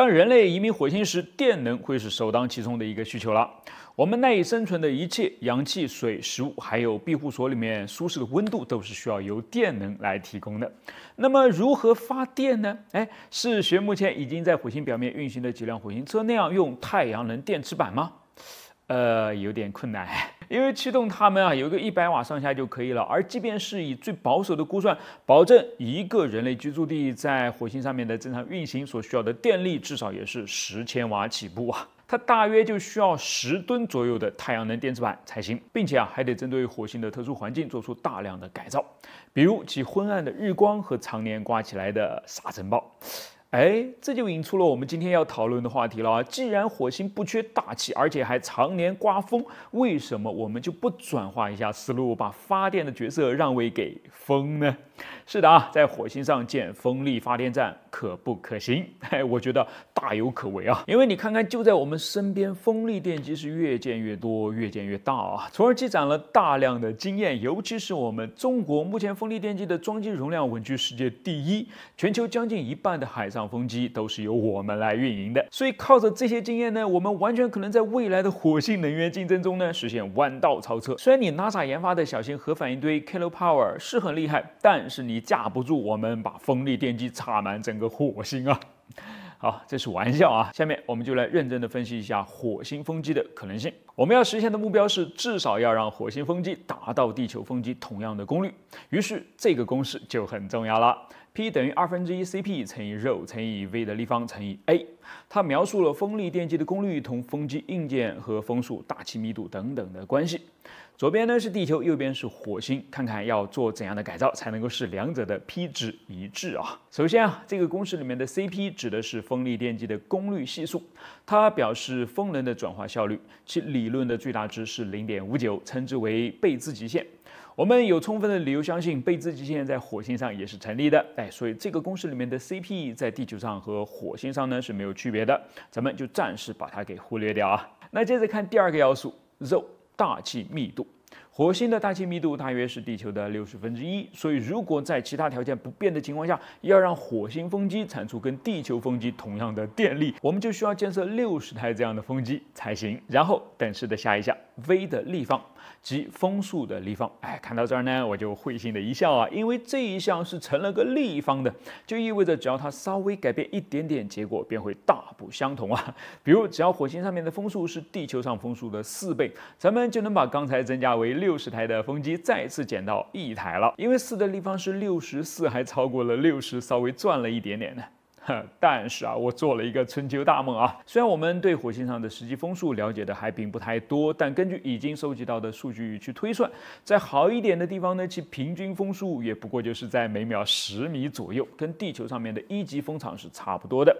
当人类移民火星时，电能会是首当其冲的一个需求了。我们赖以生存的一切，氧气、水、食物，还有庇护所里面舒适的温度，都是需要由电能来提供的。那么，如何发电呢？哎，是学目前已经在火星表面运行的几辆火星车那样用太阳能电池板吗？呃，有点困难。因为驱动它们啊，有一个一百瓦上下就可以了。而即便是以最保守的估算，保证一个人类居住地在火星上面的正常运行所需要的电力，至少也是十千瓦起步啊。它大约就需要十吨左右的太阳能电池板才行，并且啊，还得针对火星的特殊环境做出大量的改造，比如其昏暗的日光和常年刮起来的沙尘暴。哎，这就引出了我们今天要讨论的话题了啊！既然火星不缺大气，而且还常年刮风，为什么我们就不转化一下思路，把发电的角色让位给风呢？是的啊，在火星上建风力发电站可不可行？哎，我觉得大有可为啊！因为你看看，就在我们身边，风力电机是越建越多，越建越大啊，从而积攒了大量的经验。尤其是我们中国，目前风力电机的装机容量稳居世界第一，全球将近一半的海上。风机都是由我们来运营的，所以靠着这些经验呢，我们完全可能在未来的火星能源竞争中呢实现弯道超车。虽然你 NASA 研发的小型核反应堆 Kilopower 是很厉害，但是你架不住我们把风力电机插满整个火星啊！好，这是玩笑啊。下面我们就来认真的分析一下火星风机的可能性。我们要实现的目标是至少要让火星风机达到地球风机同样的功率，于是这个公式就很重要了。P 等于二分之一 C P 乘以肉乘以 v 的立方乘以 A，它描述了风力电机的功率同风机硬件和风速、大气密度等等的关系。左边呢是地球，右边是火星，看看要做怎样的改造才能够使两者的 P 值一致啊。首先啊，这个公式里面的 C P 指的是风力电机的功率系数，它表示风能的转化效率，其理论的最大值是零点五九，称之为贝兹极限。我们有充分的理由相信贝兹极限在火星上也是成立的，哎，所以这个公式里面的 C P 在地球上和火星上呢是没有区别的，咱们就暂时把它给忽略掉啊。那接着看第二个要素，肉，大气密度。火星的大气密度大约是地球的六十分之一，所以如果在其他条件不变的情况下，要让火星风机产出跟地球风机同样的电力，我们就需要建设六十台这样的风机才行。然后等式的下一项 v 的立方，即风速的立方。哎，看到这儿呢，我就会心的一笑啊，因为这一项是成了个立方的，就意味着只要它稍微改变一点点，结果便会大不相同啊。比如，只要火星上面的风速是地球上风速的四倍，咱们就能把刚才增加。为六十台的风机再次减到一台了，因为四的立方是六十四，还超过了六十，稍微赚了一点点呢。但是啊，我做了一个春秋大梦啊。虽然我们对火星上的实际风速了解的还并不太多，但根据已经收集到的数据去推算，在好一点的地方呢，其平均风速也不过就是在每秒十米左右，跟地球上面的一级风场是差不多的。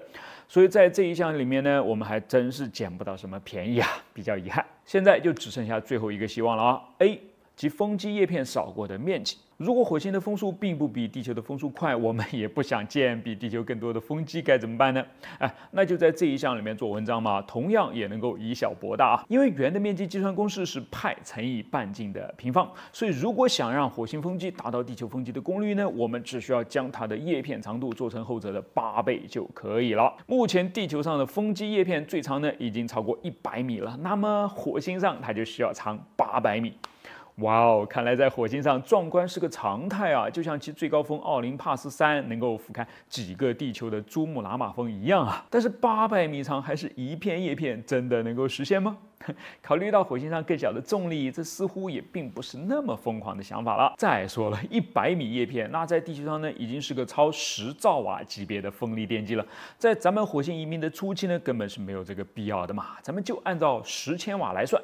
所以在这一项里面呢，我们还真是捡不到什么便宜啊，比较遗憾。现在就只剩下最后一个希望了啊，A，即风机叶片扫过的面积。如果火星的风速并不比地球的风速快，我们也不想建比地球更多的风机，该怎么办呢？哎，那就在这一项里面做文章嘛，同样也能够以小博大啊。因为圆的面积计算公式是派乘以半径的平方，所以如果想让火星风机达到地球风机的功率呢，我们只需要将它的叶片长度做成后者的八倍就可以了。目前地球上的风机叶片最长呢，已经超过一百米了，那么火星上它就需要长八百米。哇哦！看来在火星上壮观是个常态啊，就像其最高峰奥林帕斯山能够俯瞰几个地球的珠穆朗玛峰一样啊。但是八百米长还是一片叶片，真的能够实现吗？考虑到火星上更小的重力，这似乎也并不是那么疯狂的想法了。再说了一百米叶片，那在地球上呢，已经是个超十兆瓦级别的风力电机了。在咱们火星移民的初期呢，根本是没有这个必要的嘛。咱们就按照十千瓦来算。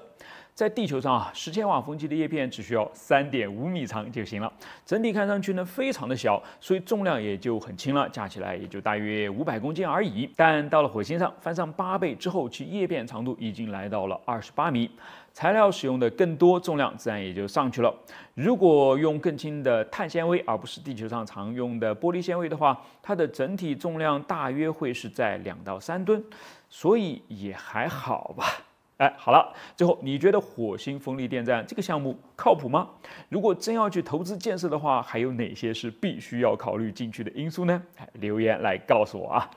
在地球上啊，十千瓦风机的叶片只需要三点五米长就行了。整体看上去呢非常的小，所以重量也就很轻了，加起来也就大约五百公斤而已。但到了火星上，翻上八倍之后，其叶片长度已经来到了二十八米，材料使用的更多，重量自然也就上去了。如果用更轻的碳纤维而不是地球上常用的玻璃纤维的话，它的整体重量大约会是在两到三吨，所以也还好吧。哎，好了，最后你觉得火星风力电站这个项目靠谱吗？如果真要去投资建设的话，还有哪些是必须要考虑进去的因素呢？哎，留言来告诉我啊。